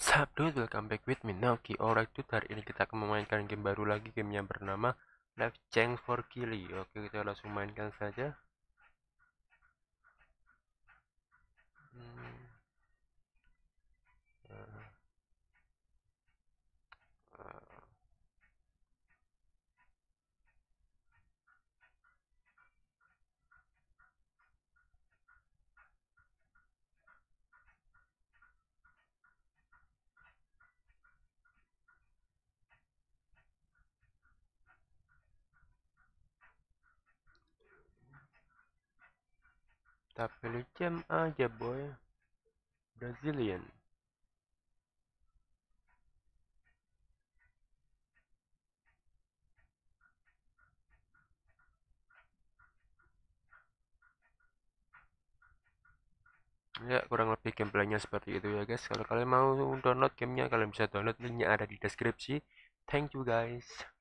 Sup dude, welcome back with me Naoki Alright dude, hari ini kita akan memainkan game baru lagi Game yang bernama Life Change for Kili Oke, kita langsung mainkan saja kita pilih jam aja boy. Brazilian. ya kurang lebih gameplaynya seperti itu ya guys kalau kalian mau download gamenya kalian bisa download linknya ada di deskripsi thank you guys